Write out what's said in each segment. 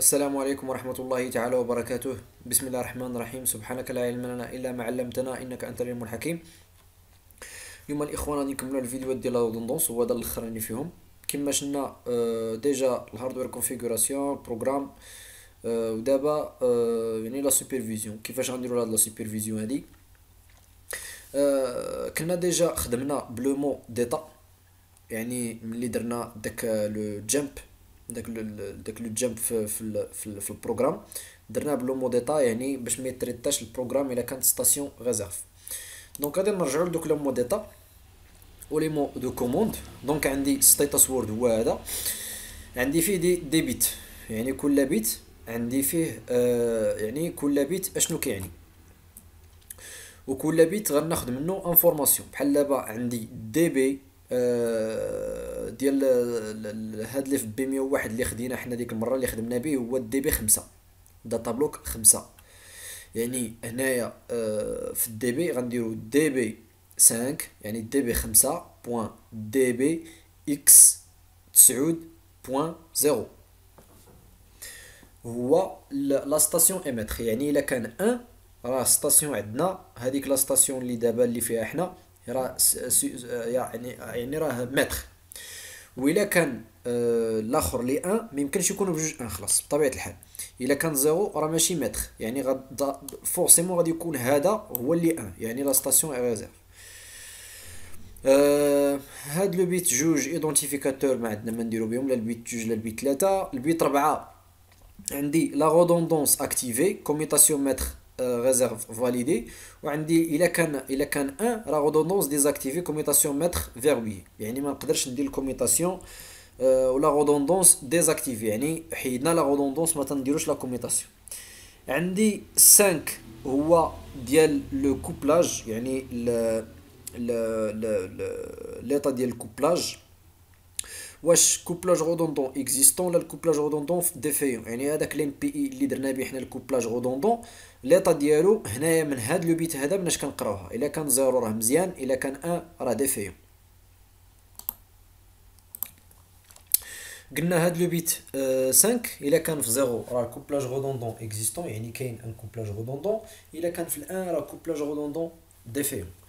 السلام عليكم ورحمة الله تعالى وبركاته بسم الله الرحمن الرحيم سبحانك لا علم لنا إلا ما علمتنا إنك أنت العلم الحكيم اليوم الإخوان غادي نكملو الفيديوهات ديال لا دوندونس هو هذا الآخر فيهم كما شنا آه، ديجا الهاردوير كونفيكوراسيون بروغرام ودابا آه، يعني لا سوبرفيزيون كيفاش غنديرو هاد لا سوبرفيزيون هادي آه، كنا ديجا خدمنا بلو مو ديتا يعني ملي درنا داك لو جامب داك داك لو جامب في في, في, في البروغرام درناه مو ديتا يعني باش ما يتريطاش البروغرام الا كانت ستاسيون ريزيرف دونك غادي نرجعوا لدوك لو مو ديتا مو دو كوموند دونك عندي ستيتس وورد هو هذا عندي فيه دي, دي بيت يعني كل بيت عندي فيه آه يعني كل بيت اشنو كيعني وكل بيت غناخد منه انفورماسيون بحال دابا عندي دي بي آه، ديال هاد لي في بي 101 اللي خدينا حنا ديك المره اللي خدمنا به هو الدي بي 5 داتا بلوك 5 يعني هنايا آه، في الدي بي غنديرو دي بي 5 يعني دي بي 5 بوان دي بي اكس 9 بوان 0 هو لا ستاسيون امتر يعني الا كان 1 راه ستاسيون عندنا هذيك لا ستاسيون اللي دابا اللي فيها حنا راه يعني يعني راه ميتر وإلا كان آه، الاخر لي ان يمكنش يكونوا بجوج ان خلاص بطبيعه الحال الا كان زيرو راه ماشي متر يعني فورسيمون غادي يكون هذا هو اللي ان يعني لا ستاسيون ريزيرف آه هاد لو بيت جوج ايدونتيفيكاتور ما عندنا ما نديرو بهم لا البيت جوج لا البيت ثلاثة البيت ربعة عندي لا غودوندونس اكتيفي كوميتاسيون متر Euh, réserve validée il a qu'un a qu'un 1 la redondance désactivée commutation mètre vers lui يعني ما نقدرش la commutation euh, ou la redondance désactivée Il y a la redondance mais تنديروش la commutation عندي 5 هو il y a 5 le de couplage, ليطا ديال واش كوبلاج غودوندون اكزيستون ولا الكوبلاج غودوندون في يعني هذاك الام بي اي اللي درنا به حنا الكوبلاج غودوندون ليطا ديالو هنايا من هاد لو بيت هذا باش كنقراوها الا كان زيرو راه مزيان الا كان ان راه ديفيون قلنا هاد لو بيت 5 آه، الا كان في زيرو راه الكوبلاج غودوندون اكزيستون يعني كاين ان كوبلاج غودوندون الا كان في الان راه كوبلاج غودوندون ديفيون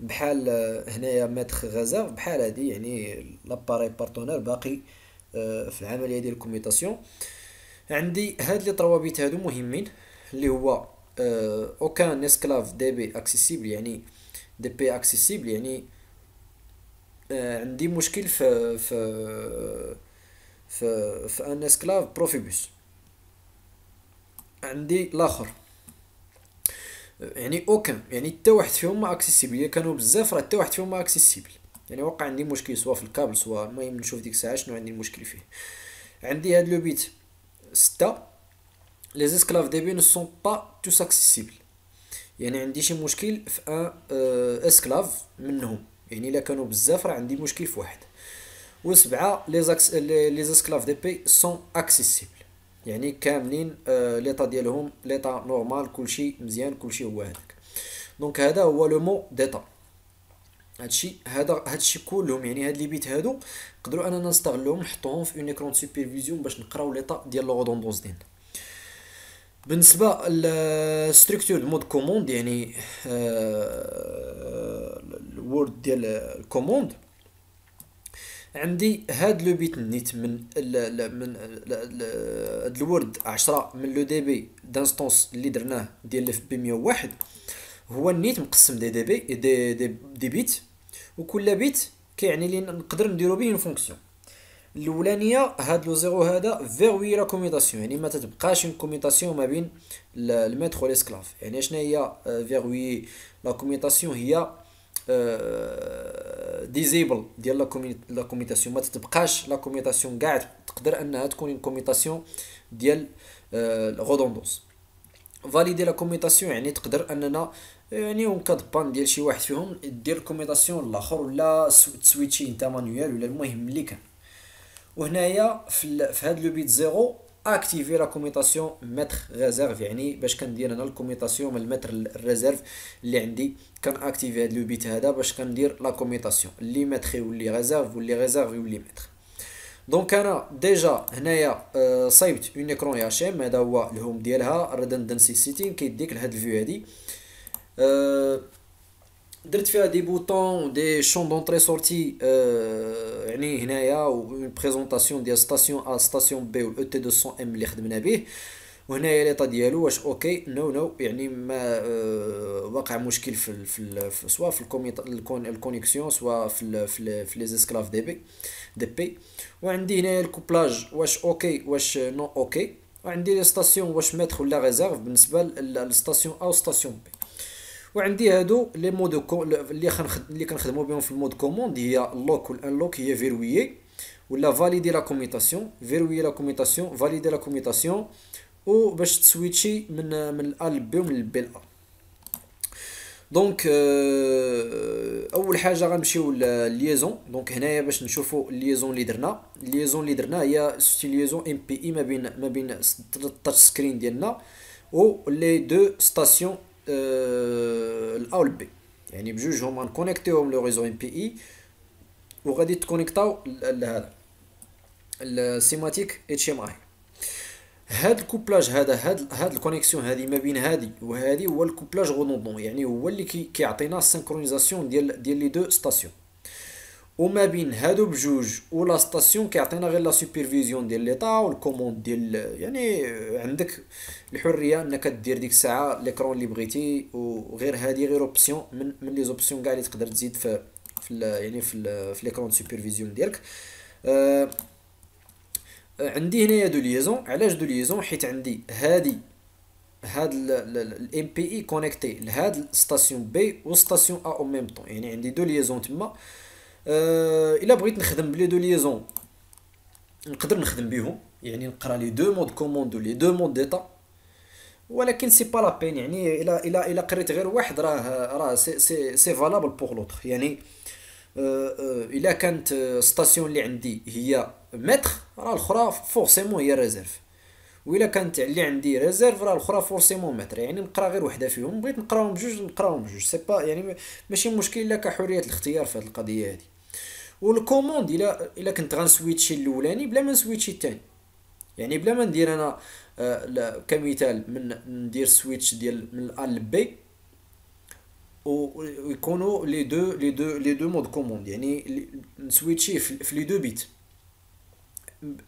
بحال آه، هنايا ماتر غازاف بحال هادي يعني لاباري بارتونير باقي آه، في العمليه ديال الكوميتاسيون عندي هاد لي تروا بيت هادو مهمين اللي هو آه، اوكان اسكلاف دي بي اكسيسيبل يعني دي بي اكسيسيبل يعني عندي مشكل في في في, في ان اسكلاف بروفيبوس عندي الاخر يعني اوكان يعني حتى واحد فيهم ما اكسيسيبل كانوا بزاف راه حتى واحد فيهم ما اكسيسيبل يعني وقع عندي مشكل سواء في الكابل سواء المهم نشوف ديك الساعه شنو عندي المشكل فيه عندي هاد لو بيت 6 لي زيسكلاف دي بي نو سون با توس اكسيسيبل يعني عندي شي مشكل في ان اسكلاف منهم يعني الا كانوا بزاف راه عندي مشكل في واحد و7 لي زاكس لي زيسكلاف دي بي سون اكسيسيبل يعني كاملين آه، ليطا ديالهم ليطا نورمال كلشي مزيان كلشي هو هذاك دونك هذا هو لو مو ديتا هادشي هذا هادشي كلهم يعني هاد لي بيت هادو نقدروا اننا نستغلوهم نحطوهم في اون ايكرون سوبرفيزيون باش نقراو ليطا ديال لو ريدوندونس ديالنا بالنسبه للستركتور مود كوموند يعني آه، الوورد ديال الكوموند عندي هاد لو بيت نيت من ال من هاد الورد 10 من لو دي بي دانستونس اللي درناه ديال الاف بي 101 هو النيت مقسم دي دي بي دي دي, دي بيت وكل بيت كيعني لي نقدر نديرو بيه اون فونكسيون الاولانيه هاد لو زيرو هذا فيغوي لا كوميتاسيون يعني ما تتبقاش اون كوميتاسيون ما بين الميتر و يعني شنو هي فيغوي لا كوميتاسيون هي آه، ديزيبل ديال لا كوميتاسيون ما تتبقاش لا كوميتاسيون كاع تقدر انها تكون ان كوميتاسيون ديال الغودوندونس فاليدي لا كوميتاسيون يعني تقدر اننا يعني اون كاد بان ديال شي واحد فيهم دير كوميتاسيون الاخر ولا تسويتشي انت مانيوال ولا المهم اللي كان وهنايا في, في هاد لو بيت زيرو اكتيفي لا كوميطاسيون متر ريزيرف يعني باش كندير انا الكوميطاسيون من المتر الريزيرف اللي عندي كنأكتيفي هاد لو بيت هذا باش كندير لا كوميطاسيون لي متر يولي ريزيرف واللي ريزيرف يولي متر دونك انا ديجا هنايا آه، صايبت اون اكرون اتش ام هذا هو الهوم ديالها ريدندنسي سيتين كيديك لهاد الفيو هادي أه درت فيها دي بوطون دي شون دونطري سورتي آه يعني هنايا اون بريزونطاسيون ديال ستاسيون ا ستاسيون بي و تي 200 ام اللي خدمنا به وهنايا ليطا ديالو واش اوكي نو نو يعني ما آه euh, وقع مشكل في ال في, ال في سواء الكون الكونيكسيون سوا في ال في, ال في لي اسكلاف دي بي دي بي وعندي هنايا الكوبلاج واش اوكي واش نو اوكي وعندي لي ستاسيون واش متر ولا ريزيرف بالنسبه للستاسيون ا ستاسيون بي وعندي هادو لي مود اللي خنخد... اللي كنخدموا بهم في المود كوموند هي لوك والان لوك هي فيرويي ولا فاليدي لا كوميتاسيون فيرويي لا كوميتاسيون فاليدي لا كوميتاسيون باش تسويتشي من من ال بي ومن البي ال دونك اول حاجه غنمشيو لليزون دونك هنايا باش نشوفوا الليزون اللي درنا الليزون اللي درنا هي ستي ليزون ام بي اي ما بين ما بين التاتش سكرين ديالنا و لي دو ستاسيون Euh, الاو بي يعني بجوج هما غنكونيكتيهم لو ريزو ام بي اي وغادي تكونيكتاو لهذا السيماتيك اتش ام اي هاد الكوبلاج هذا هاد هاد الكونيكسيون هادي ما بين هادي وهادي هو الكوبلاج غوندون يعني هو اللي كيعطينا كي السينكرونيزاسيون ديال ديال لي دو ستاسيون وما بين هادو بجوج ولا ستاسيون كيعطينا غير لا سوبرفيزيون ديال ليطا والكوموند ديال يعني عندك الحريه انك دير ديك الساعه ليكرون اللي بغيتي وغير هادي غير اوبسيون من من لي زوبسيون كاع اللي تقدر تزيد في في يعني في في ليكرون سوبرفيزيون ديالك آه عندي هنايا دو ليزون علاش دو ليزون حيت عندي هادي هاد الام بي اي كونيكتي لهاد ستاسيون بي وستاسيون ا او ميم طون يعني عندي دو ليزون تما آه آه، الا بغيت نخدم بلي دو ليزون نقدر نخدم بيهم يعني نقرا لي دو مود كوموند لي دو مود ديتا ولكن سي با لا بين يعني الا الا الا قريت غير واحد راه راه سي سي سي فالابل بوغ لوتر يعني آه، آه، الا كانت ستاسيون اللي عندي هي متر راه الاخرى فورسيمون هي ريزيرف وإلا كانت اللي عندي ريزيرف راه الاخرى فورسيمون متر يعني نقرا غير وحده فيهم بغيت نقراهم بجوج نقراهم بجوج سي با يعني ماشي مشكل لك حريه الاختيار في هذه القضيه هذه والكوموند الا الا كنت غنسويتشي الاولاني بلا ما نسويتشي الثاني يعني بلا ما ندير انا آه كمثال من ندير سويتش ديال من ال لبي ويكونوا لي دو لي دو لي دو مود كوموند يعني نسويتشي في لي دو بيت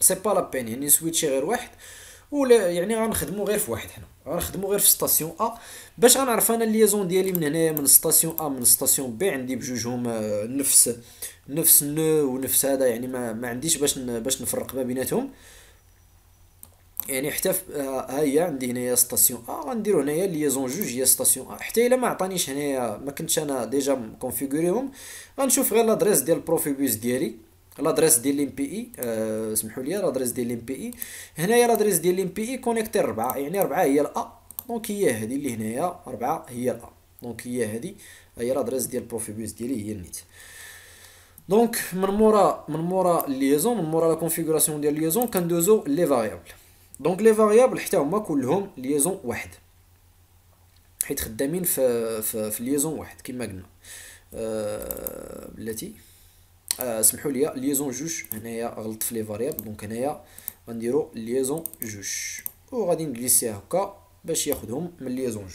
سي با لا بين يعني نسويتشي غير واحد ولا يعني غنخدمو غير في واحد حنا غنخدمو غير في ستاسيون ا باش غنعرف انا الليزون ديالي من هنايا من ستاسيون ا من ستاسيون بي عندي بجوجهم آه، نفس نفس نو ونفس هذا يعني ما, ما عنديش باش باش نفرق ما بيناتهم يعني حتى آه، ها هي عندي هنايا ستاسيون ا غنديرو هنايا ليزون جوج هي ستاسيون ا حتى الا ما عطانيش هنايا ما كنتش انا ديجا كونفيغوريهم غنشوف غير لادريس ديال البروفيبوس ديالي لادريس ديال الام بي اي أه سمحوا لي لادريس ديال الام بي اي هنايا لادريس ديال الام بي اي كونيكتي 4 يعني 4 هي الا دونك هي هذه اللي هنايا 4 هي الا دونك هي هذه هي لادريس ديال البروفيبيوس ديالي هي النيت دونك من مورا من مورا ليزون من مورا لا كونفيغوراسيون ديال ليزون كندوزو لي فاريابل دونك لي فاريابل حتى هما كلهم ليزون واحد حيت خدامين في في, في ليزون واحد كما قلنا آه، بلاتي أه آه سمحوا لي ليزون جوج هنايا غلط في لي فاريابل دونك هنايا غنديرو ليزون جوج وغادي نجلسيها هكا باش ياخذهم من ليزون جوج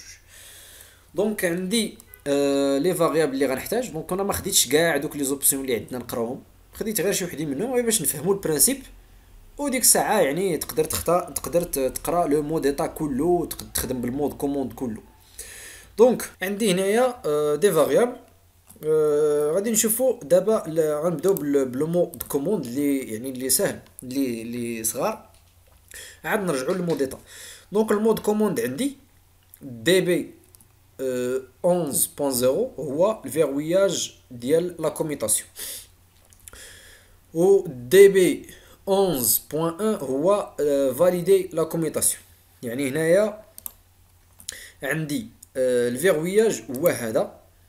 دونك عندي آه، لي فاريابل اللي غنحتاج دونك انا ما خديتش كاع دوك لي زوبسيون اللي عندنا نقراوهم خديت غير شي وحدين منهم غير باش نفهموا البرانسيب وديك الساعه يعني تقدر تختار تقدر تقرا لو مود ايطا كله تخدم بالمود كوموند كله دونك عندي هنايا آه، دي فاريابل آه، غادي نشوفوا دابا غنبداو بالمو دو كوموند اللي يعني اللي سهل اللي اللي صغار عاد نرجعوا للموديتا دونك المود كوموند عندي دي بي 11.0 هو الفيروياج ديال لا كوميتاسيون و دي بي 11.1 هو فاليدي euh, لا كوميتاسيون يعني هنايا عندي euh, الفيروياج هو هذا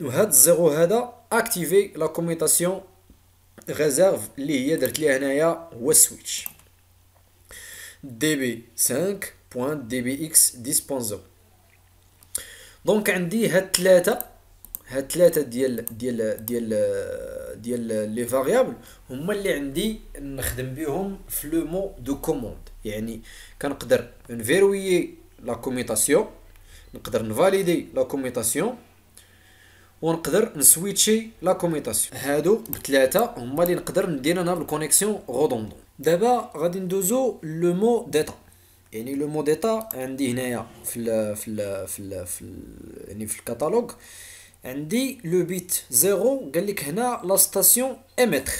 Nous avons acté la commutation réserve qui est en train de se switch. DB5.dbxdispenser. Donc, nous avons fait cette l'étape. Cette l'étape de la variable. Nous avons fait un mot de commande. Nous avons fait une verrouillée de la commutation. Nous avons validé la commutation. ونقدر نسويتشي لا كوميتاسيون هادو بثلاثه هما اللي نقدر ندير انا بالكونيكسيون غودوندون دابا غادي ندوزو لو مو ديتا يعني لو مو ديتا عندي هنايا في الـ في الـ في الـ في يعني في الكتالوج عندي لو بيت زيرو قال لك هنا لا ستاسيون امتر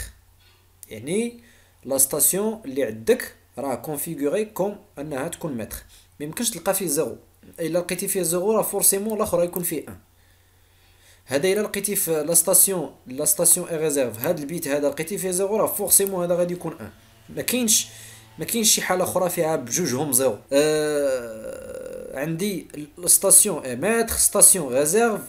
يعني لا ستاسيون اللي عندك راه كونفيغوري كوم انها تكون متر ميمكنش تلقى فيه زيرو الا لقيتي فيه زيرو راه فورسيمون الاخر يكون فيه ان هذا الا لقيتي في لا ستاسيون لا ستاسيون اي ريزيرف هذا البيت هذا لقيتي فيه زيرو راه فورسيمون هذا غادي يكون ان ما كاينش ما كاينش شي حاله اخرى فيها بجوجهم زيرو آه عندي ستاسيون اي ماتر ستاسيون ريزيرف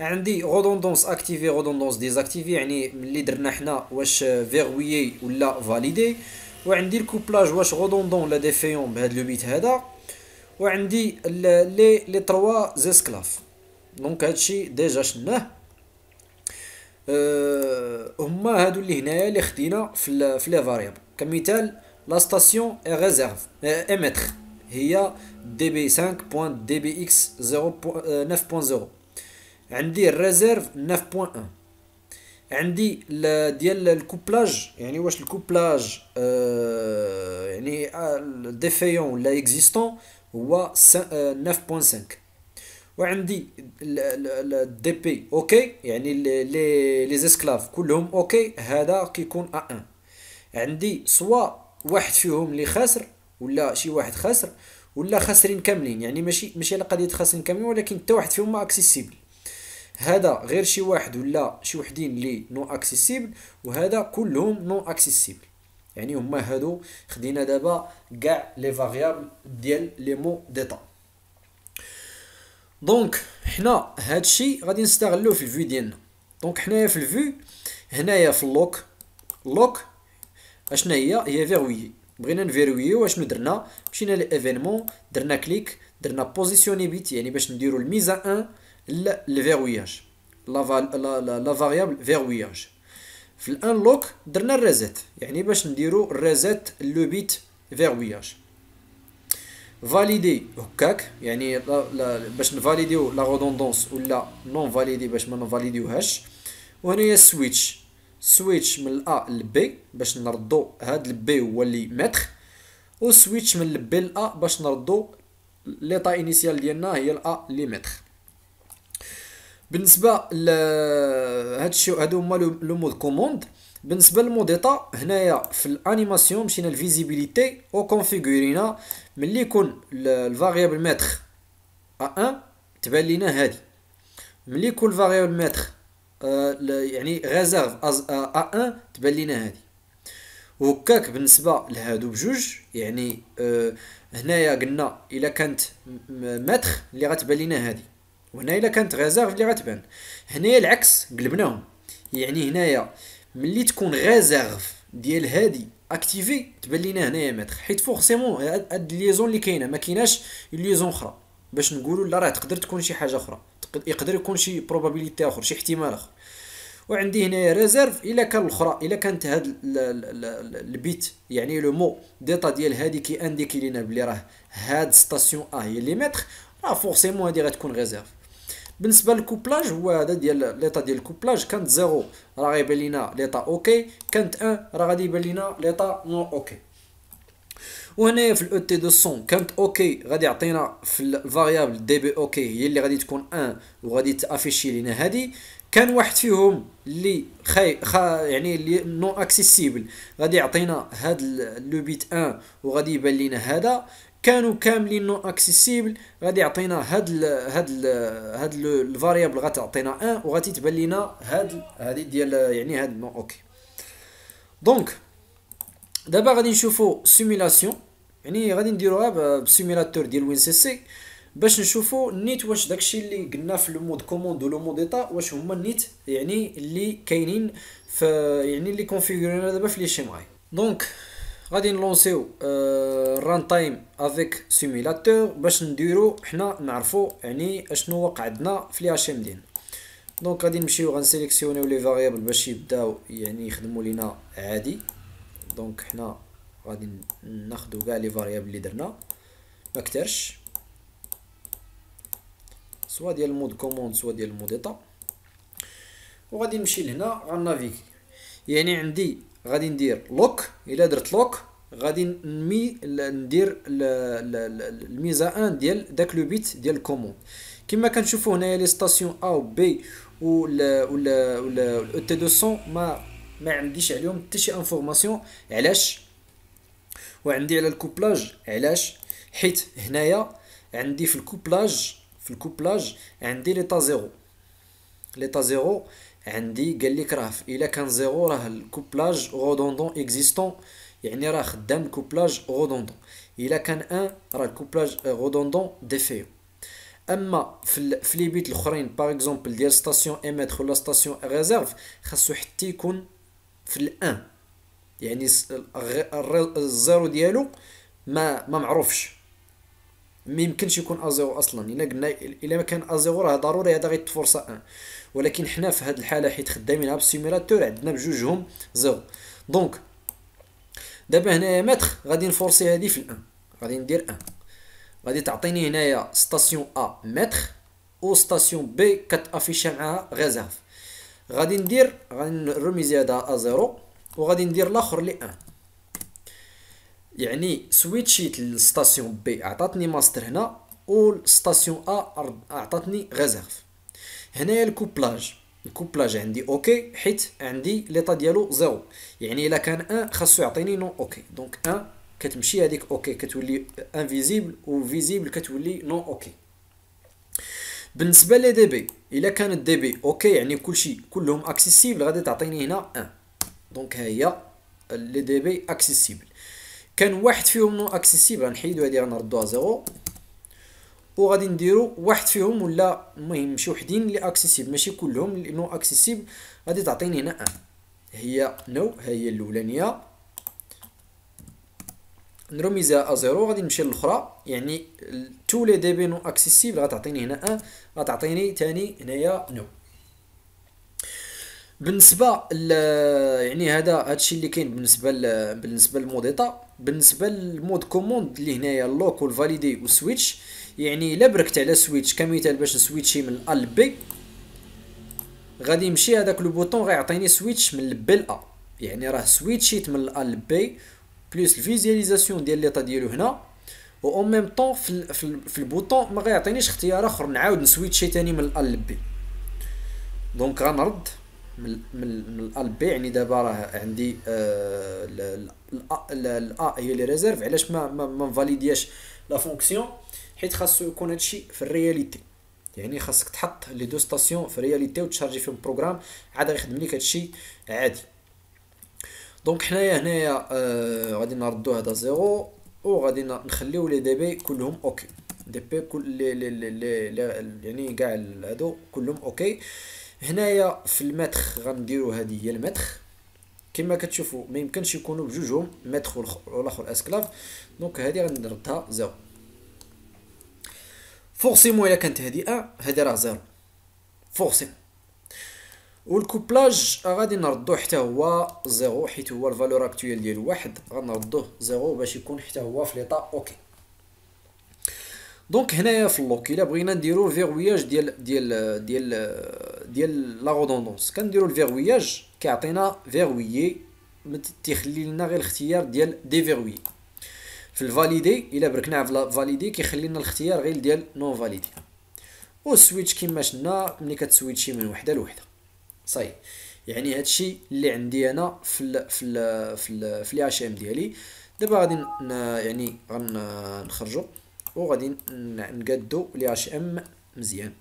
عندي غودوندونس اكتيفي غودوندونس ديزاكتيفي يعني ملي درنا حنا واش فيغويي ولا فاليدي وعندي الكوبلاج واش غودوندون ولا ديفيون بهذا لو بيت هذا وعندي لي لي تروا زيسكلاف دونك هادشي ديجا شناه أه هما هادو اللي هنايا اللي خدينا في في لي فاريبل كمثال لا ستاسيون ريزيرف امتر هي دي بي 5.دي بي اكس 0.9.0 عندي الريزيرف 9.1 عندي ديال الكوبلاج يعني واش الكوبلاج آه يعني ديفيون ولا اكزيستون هو 9.5 وعندي الدي بي اوكي يعني لي لي زيسكلاف كلهم اوكي هذا كيكون ا 1 عندي سوا واحد فيهم اللي خاسر ولا شي واحد خاسر ولا خاسرين كاملين يعني ماشي ماشي على قضيه خاسرين كاملين ولكن حتى واحد فيهم ما اكسيسيبل هذا غير شي واحد ولا شي وحدين لي نو اكسيسيبل وهذا كلهم نو اكسيسيبل يعني هما هادو خدينا دابا كاع لي فاريابل ديال لي مو ديتا دونك حنا هادشي غادي نستغلوه في الفيو ديالنا دونك حنايا في الفيو هنايا في اللوك لوك اشنا هي هي فيروي بغينا نفيرويو اشنو درنا مشينا لافينمون درنا كليك درنا بوزيسيوني بيت يعني باش نديرو الميزه ان للفيروياج لا فاريابل فيروياج في لوك درنا الريزيت يعني باش نديرو الريزيت لو بيت فيروياج فاليدي هكاك يعني باش نفاليديو لا غودوندونس ولا نون فاليدي باش ما نفاليديوهاش وهنايا سويتش سويتش من الا للبي باش نردو هاد البي هو اللي متر و سويتش من البي أ باش نردو ليطا انيسيال ديالنا هي الا لي متر بالنسبه ل هادو هما لو مود كوموند بالنسبه للموديطا هنايا في الانيماسيون مشينا او كونفيغورينا ملي يكون الفاريابل ماتر ا 1 تبان لينا هادي ملي يكون الفاريابل ماتر يعني ريزيرف ا 1 تبان لينا هادي وكاك بالنسبه لهادو بجوج يعني آه هنايا قلنا الا كانت متر اللي غتبان لينا هادي وهنا الا كانت ريزيرف اللي غتبان هنايا العكس قلبناهم يعني هنايا ملي تكون غازيرف ديال هادي اكتيفي تبان لينا هنايا ماتر حيت فورسيمون هاد ليزون اللي كاينه ما كايناش ليزون اخرى باش نقولوا لا راه تقدر تكون شي حاجه اخرى يقدر يكون شي بروبابيليتي اخر شي احتمال اخر وعندي هنايا ريزيرف الا كان الاخرى الا كانت هاد البيت يعني لو مو ديتا ديال هادي كي انديكي لينا بلي راه هاد ستاسيون ا هي لي متر راه فورسيمون هادي غتكون ريزيرف بالنسبه للكوبلاج هو هذا ديال ليطا ديال الكوبلاج كانت زيرو راه غيبان لينا ليطا اوكي كانت ان راه غادي يبان لينا ليطا نو اوكي وهنايا في الاو تي e دو سون كانت اوكي غادي يعطينا في الفاريابل دي بي اوكي هي اللي غادي تكون ان وغادي تافيشي لينا هادي كان واحد فيهم اللي خي خا يعني اللي نو اكسيسيبل غادي يعطينا هاد لو بيت ان وغادي يبان لينا هذا كانوا كاملين نو اكسيسيبل غادي يعطينا هاد الـ هاد الـ هاد الفاريابل غتعطينا 1 وغادي تبان لينا هاد هادي ديال يعني هاد نو اوكي دونك دابا غادي نشوفو سيميلاسيون يعني غادي نديروها بسيميلاتور ديال وين سي سي باش نشوفو نيت واش داكشي اللي قلنا في لو مود كوموند ولو مود ايطا واش هما نيت يعني اللي كاينين في يعني اللي كونفيغورينا دابا في لي شيماي دونك غادي نلونسيو الران تايم افيك سيميلاتور باش نديرو حنا نعرفو يعني اشنو وقع عندنا في لي اش ام دي دونك غادي نمشيو غنسيليكسيونيو لي فاريبل باش يبداو يعني يخدمو لينا عادي دونك حنا غادي ناخدو كاع لي فاريبل اللي درنا ما كترش سوا ديال المود كوموند سوا ديال المود ايطا وغادي نمشي لهنا غنافيكي يعني عندي غادي ندير لوك الا درت لوك غادي نمي ندير الميزه 1 ديال داك لو بيت ديال الكوموند كما كنشوفوا هنايا لي ستاسيون ا و بي و ولا ولا او تي 200 ما ما عنديش عليهم حتى شي انفورماسيون علاش وعندي على الكوبلاج علاش حيت هنايا عندي في الكوبلاج في الكوبلاج عندي لي تا زيرو لي تا زيرو عندي قال لك راه الا كان زيرو راه الكوبلاج غودوندون اكزيستون يعني راه خدام الكوبلاج غودوندون الا كان ان راه الكوبلاج غودوندون ديفيو اما في لي بيت الاخرين باغ اكزومبل ديال ستاسيون اميتر ولا ستاسيون ريزيرف خاصو حتى يكون في الان يعني الزيرو ديالو ما ما معروفش ما يمكنش يكون ازيرو اصلا الا قلنا الا ما كان ازيرو راه ضروري هذا غيتفرصه ان ولكن حنا في هذه الحاله حيت خدامين على بالسيميلاتور عندنا بجوجهم زيرو دونك دابا هنايا متر غادي نفورسي هذه في الان غادي ندير ان غادي تعطيني هنايا ستاسيون ا متر و ستاسيون بي كتافيشا معاها ريزيرف غادي ندير غادي نرميزي هذا ا زيرو وغادي ندير الاخر لي ان يعني سويتشيت للستاسيون بي عطاتني ماستر هنا والستاسيون ا عطاتني ريزيرف هنايا الكوبلاج الكوبلاج عندي اوكي حيت عندي ليطا ديالو زيرو يعني الا كان ان خاصو يعطيني نو اوكي دونك ان كتمشي هذيك اوكي كتولي انفيزيبل وفيزيبل كتولي نو اوكي بالنسبه لي دي بي الا كان دي بي اوكي يعني كلشي كلهم اكسيسيبل غادي تعطيني هنا ان دونك ها هي لي دي بي اكسيسيبل كان واحد فيهم نو اكسيسيبل غنحيدو هادي غنردوها زيرو وغادي نديرو واحد فيهم ولا المهم شي وحدين اللي اكسيسيب ماشي كلهم لانه اكسيسيب غادي تعطيني هنا ان هي نو ها هي الاولانيه نرميزها ا زيرو غادي نمشي للاخرى يعني تو لي دي بي نو اكسيسيبل غتعطيني هنا ان غتعطيني ثاني هنايا نو بالنسبه ل يعني هذا هادشي اللي كاين بالنسبه ل بالنسبه للموديطا بالنسبه للمود كوموند اللي هنايا لوك والفاليدي والسويتش يعني الا بركت على سويتش كمثال باش نسويتشي من ا بي غادي يمشي هذاك لو بوطون غيعطيني سويتش من ل ا يعني راه سويتشيت من ا بي بلس الفيزياليزاسيون ديال ليطا ديالو هنا و اون ميم طون في, في, في البوطون ما غيعطينيش اختيار اخر نعاود نسويتشي ثاني من ا بي دونك غنرد من من بي يعني دابا راه عندي ا هي لي ريزيرف علاش ما ما, ما فاليدياش لا فونكسيون حيت خاصو يكون هادشي في الرياليتي يعني خاصك تحط لي دو ستاسيون في الرياليتي وتشارجي فيهم بروغرام عاد غيخدم لك هادشي عادي دونك حنايا هنايا آه غادي نردو هذا زيرو وغادي نخليو لي دي بي كلهم اوكي دي بي كل لي لي لي, لي يعني كاع هادو كلهم اوكي هنايا في المتخ غنديرو هادي هي المتخ كما كتشوفوا ما يمكنش يكونوا بجوجهم متخ والاخر اسكلاف دونك هادي غنردها زيرو فورسيمون الا كانت هادئه هادي راه زيرو فورسيمون والكوبلاج آه، غادي نردوه حتى هو زيرو حيت هو الفالور اكتويال ديال واحد غنردوه زيرو باش يكون حتى هو في ليطا اوكي دونك هنايا في اللوك الا بغينا نديرو الفيروياج ديال ديال ديال ديال لا غودوندونس كنديرو الفيروياج كيعطينا فيرويي تيخلي لنا غير الاختيار ديال دي فيرويي في الفاليدي الا بركناه في الفاليدي كيخلي لنا الاختيار غير ديال نو فاليدي والسويتش كما شفنا ملي كتسويتشي من وحده لوحده صاي يعني هادشي اللي عندي انا في الـ في الـ في الـ في الاش ام ديالي دابا غادي يعني غنخرجوا وغادي نقادو الاش ام مزيان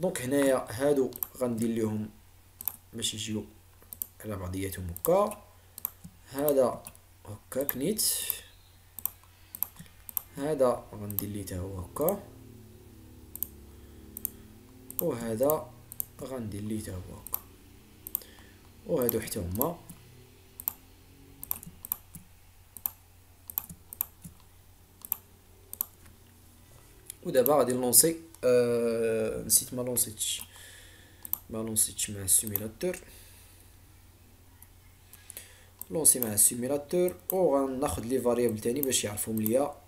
دونك هنايا هادو غندير ليهم باش يجيو على بعضياتهم هكا هذا هكاك نيت هذا غنديليته هو هكا وهذا غنديليته هو هكا وهادو حتى هما ودابا غادي نلونسي أه نسيت ما لونسيتش ما لونسيتش مع السيميلاتور لونسي مع السيميلاتور وغناخد لي فاريبل تاني باش يعرفهم ليا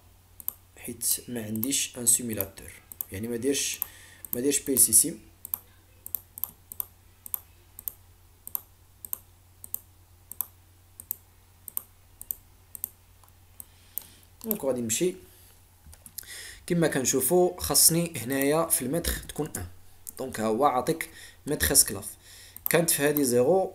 حيت ما عنديش ان سيميلاتور يعني ما دايرش ما دايرش بي سي سي دونك غادي نمشي كما كنشوفو خاصني هنايا في المتر تكون 1 دونك ها هو عاطيك متر اسكلاف كانت في هذه زيرو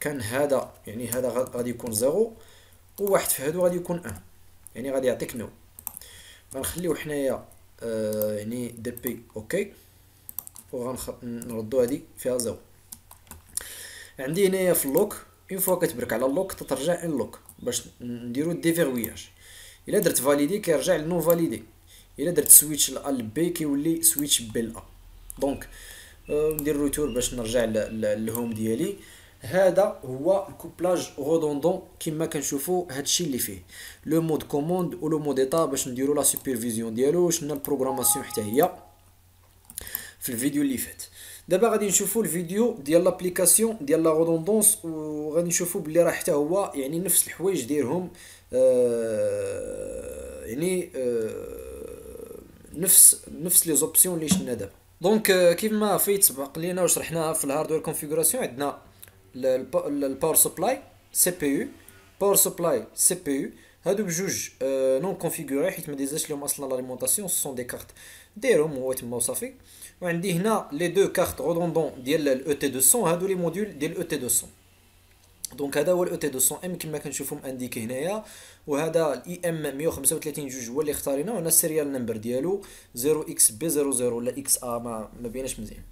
كان هذا يعني هذا غادي يكون زيرو وواحد في هادو غادي يكون ان يعني غادي يعطيك نو غنخليو حنايا آه يعني دي بي اوكي وغنردو هادي فيها زيرو عندي هنايا في اللوك اون فوا كتبرك على اللوك تترجع ان لوك باش نديرو الديفيغوياج الا درت فاليدي كيرجع لنو فاليدي الا درت سويتش ل ا ل بي كيولي سويتش بي ل ا دونك ندير روتور باش نرجع للهوم ديالي هذا هو الكوبلاج غودوندون كما كنشوفوا هادشي اللي فيه لو مود كوموند و لو مود ايطا باش نديرو لا سوبرفيزيون ديالو شنا البروغراماسيون حتى هي في الفيديو اللي فات دابا غادي نشوفوا الفيديو ديال لابليكاسيون ديال لا غودوندونس وغادي نشوفوا بلي راه حتى هو يعني نفس الحوايج ديرهم آه يعني آه نفس نفس لي زوبسيون اللي شفنا دابا دونك ما في سبق لينا وشرحناها في الهاردوير كونفيغوراسيون عندنا الباور سبلاي سي بي يو باور سبلاي سي بي يو هادو بجوج نون آه، كونفيغوري حيت ما ديزاش لهم اصلا لاليمونطاسيون سون دي كارت ديرهم هو تما وصافي وعندي هنا لي دو كارت غودوندون ديال الاو تي 200 هادو لي موديول ديال الاو تي 200 دونك هذا هو الاو تي 200 ام كما كنشوفهم انديكي هنايا وهذا الاي ام 135 جوج هو اللي اختاريناه وهنا السيريال نمبر ديالو 0 اكس بي 00 ولا اكس ا ما بيناش مزيان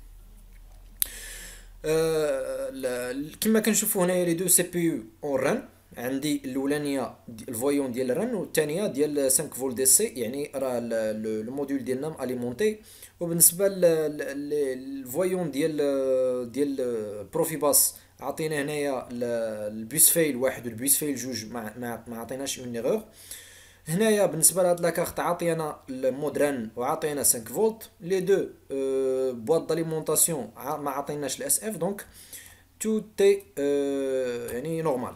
آه، كما كنشوفوا هنايا لي دو سي بي يو اون ران عندي الاولانيه الفويون ديال الران والثانيه ديال 5 فول دي سي يعني راه الموديول ديالنا ماليمونتي وبالنسبه للفويون ديال ديال بروفي باس عطينا هنايا البيس فايل واحد والبيس فايل جوج ما ما عطيناش اون ايغور هنايا بالنسبه لهاد لاكارت عاطينا المود وعاطينا 5 فولت لي دو آه، بواط داليمونطاسيون ما عطيناش الاس اف دونك تو تي آه، يعني نورمال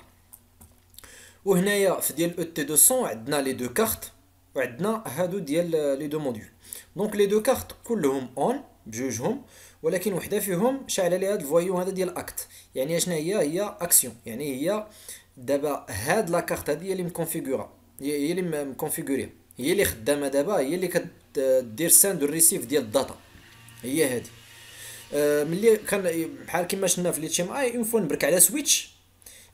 وهنايا في ديال او تي 200 عندنا لي دو كارت وعندنا هادو ديال لي دو موديول دونك لي دو كارت كلهم اون بجوجهم ولكن وحده فيهم شاعله ليها هاد الفويو هذا ديال اكت يعني اشنا هي هي اكسيون يعني هي دابا هاد لاكارت هادي هي اللي مكونفيكورا هي اللي مكونفيغوري هي اللي خدامه دابا هي اللي كدير ساند والريسيف ديال الداتا هي هذه آه، ملي كان بحال كما شفنا في الاتش ام اي اون فوا نبرك على سويتش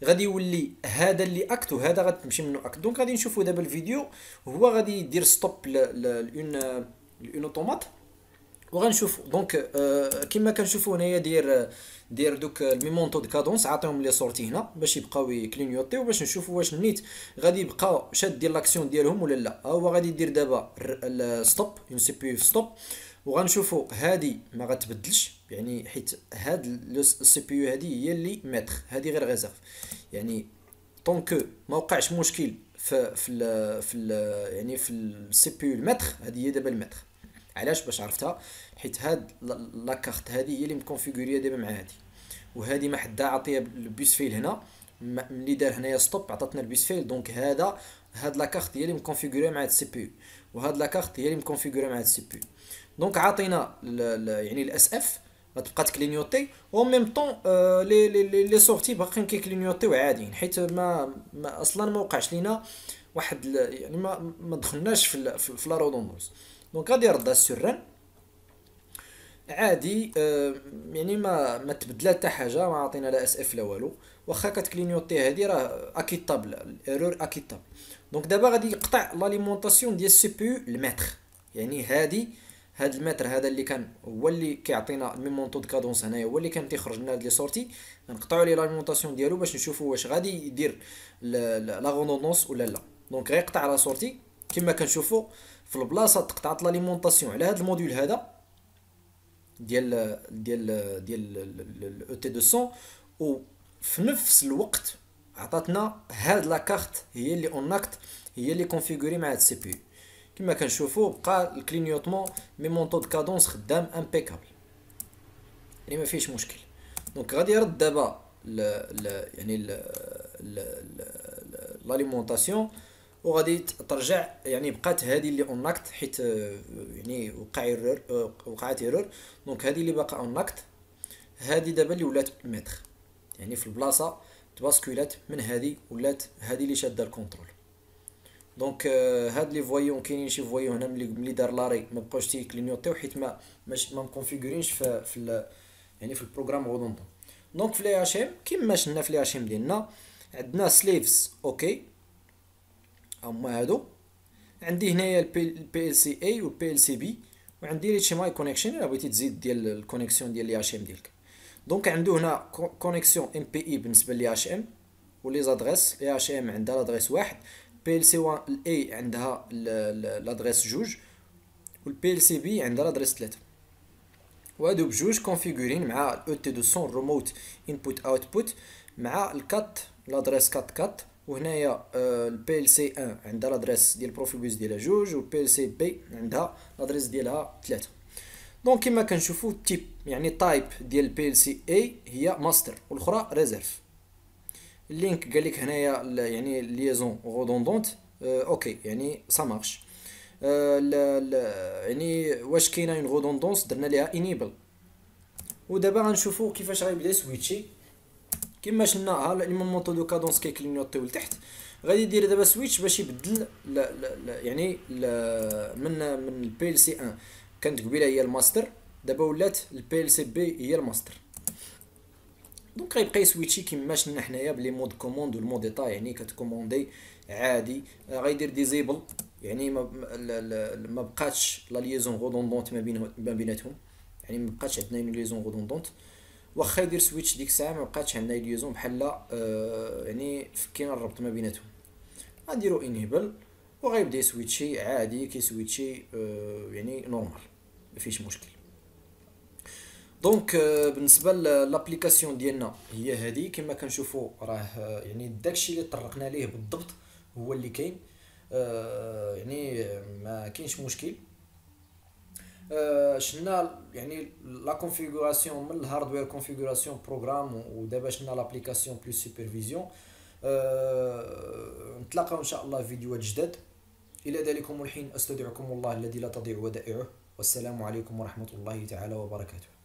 غادي يولي هذا اللي اكت وهذا غتمشي منه اكت دونك غادي نشوفوا دابا الفيديو هو غادي يدير ستوب لون اون اوتومات وغنشوفوا دونك آه، كما كنشوفوا هنايا داير داير دوك الميمونتو آه، دو كادونس عطيهم لي سورتي هنا باش يبقاو يكلينيوطيو باش نشوفوا واش النيت غادي يبقى شاد ديال لاكسيون ديالهم ولا لا ها هو غادي يدير دابا ستوب اون سي بي ستوب وغنشوفوا هادي ما غتبدلش يعني حيت هاد السي بي يو هادي هي اللي ماتر هادي غير ريزيرف يعني طونكو ما وقعش مشكل في في ال في ال يعني في السي بي يو الماتر هادي هي دابا الماتر علاش باش عرفتها حيت هاد لاكارت هادي هي اللي مكونفيغوريه دابا مع هادي وهادي ما حدا عطيه البيس فيل هنا ملي دار هنايا ستوب عطاتنا البيس فيل دونك هذا هاد لاكارت هي اللي مكونفيغوريه مع هاد السي بي يو وهاد لاكارت هي اللي مكونفيغوريه مع هاد السي بي عطينا دونك عاطينا يعني الاس اف غتبقى تكلينيوتي و ميم طون آه، لي لي لي سورتي باقيين كيكلينيوتيو عاديين حيت ما, ما اصلا ما وقعش لينا واحد يعني ما ما دخلناش في في لا رودوندونس دونك غادي يرضى سرا عادي آه يعني ما ما تبدل حتى حاجه ما عطينا لا اس اف لا والو واخا كتكلينيوتي هادي راه اكيتابل ايرور اكيتابل دونك دابا غادي يقطع لاليمونطاسيون ديال السي بي المتر يعني هادي هاد المتر هذا اللي كان هو اللي كيعطينا ميمونطو دو كادونس هنايا هو اللي كان تيخرج لنا هاد لي سورتي نقطعوا ليه لاليمونطاسيون ديالو باش نشوفوا واش غادي يدير لا غوندونس ولا لا دونك غيقطع لا سورتي كما كنشوفوا في البلاصه تقطعت ليمونطاسيون على هذا الموديول هذا ديال ديال ديال او تي 200 وفي نفس الوقت عطاتنا هاد لاكارت هي اللي اكت هي اللي كونفيغوري مع هاد السي بي كما كنشوفوا بقى الكلينيوتمون مي مونطو دو كادونس خدام امبيكابل يعني ما فيهش مشكل دونك غادي يرد دابا يعني لاليمونطاسيون وغادي ترجع يعني بقات هذه اللي اون ناكت حيت آه، يعني وقع ايرور آه، وقعت ايرور دونك هذه اللي باقا اون ناكت هذه دابا اللي ولات متر يعني في البلاصه تباسكولات من هذه ولات هذه اللي شاده الكونترول دونك آه، هاد لي فويون كاينين شي فويون هنا ملي ملي دار لاري ما بقاوش تيكلينيوطيو حيت ما مش ما مكونفيغورينش في في يعني في البروغرام غودونطون دونك في لي اش ام كيما شفنا في لي اش ام ديالنا عندنا سليفز اوكي هما هادو عندي هنايا البي ال سي اي والبي ال سي بي وعندي ريتش ماي كونيكشن الا بغيتي تزيد ديال الكونيكسيون ديال لي اش ام ديالك دونك عنده هنا كونيكسيون ام بي اي بالنسبه لي اش ام ولي زادريس لي اش ام عندها لادريس واحد بي ال سي 1 الاي عندها لادريس جوج والبي ال سي بي عندها لادريس و وهادو بجوج كونفيغورين مع الاو تي 200 ريموت انبوت اوتبوت مع الكات لادريس كات كات وهنايا البي آه، ال سي 1 عندها لادريس ديال بوس ديالها جوج يعني والبي ال سي بي عندها لادريس ديالها ثلاثة دونك كما كنشوفوا التيب يعني تايب ديال البي ال سي اي هي ماستر والاخرى ريزيرف اللينك قال لك هنايا يعني ليزون غودوندونت اه اوكي يعني سا مارش اه يعني واش كاينه اون غودوندونس درنا ليها انيبل ودابا غنشوفوا كيفاش غيبدا سويتشي كما شفنا لي يعني مومونطو دو كادونس كي كيكلينيوطيو لتحت غادي يدير دابا سويتش باش يبدل لا لا لا يعني لا من من البي ال سي 1 كانت قبيله هي الماستر دابا ولات البي ال سي بي هي الماستر دونك غيبقى يسويتشي كما شفنا حنايا بلي مود كوموند والمود ايطا يعني كتكوموندي عادي آه، غيدير ديزيبل يعني ما ما بقاتش لا ليزون غودوندونت ما بينه ما بيناتهم يعني ما بقاتش عندنا ليزون غودوندونت واخا يدير سويتش ديك الساعه ما بقاتش عندنا ليزون بحال آه يعني فكينا الربط ما بيناتهم غنديرو انيبل وغيبدا يسويتشي عادي كيسويتشي آه يعني نورمال ما فيش مشكل دونك آه بالنسبه للابليكاسيون ديالنا هي هذه كما كنشوفوا راه آه، يعني داكشي اللي طرقنا ليه بالضبط هو اللي كاين آه يعني آه، ما كاينش مشكل شفنا يعني لا كونفيغوراسيون من الهاردوير كونفيغوراسيون بروغرام ودابا شفنا لابليكاسيون بلوس سوبرفيزيون نتلاقاو ان شاء الله في فيديوهات جداد الى ذلكم الحين استودعكم الله الذي لا تضيع ودائعه والسلام عليكم ورحمه الله تعالى وبركاته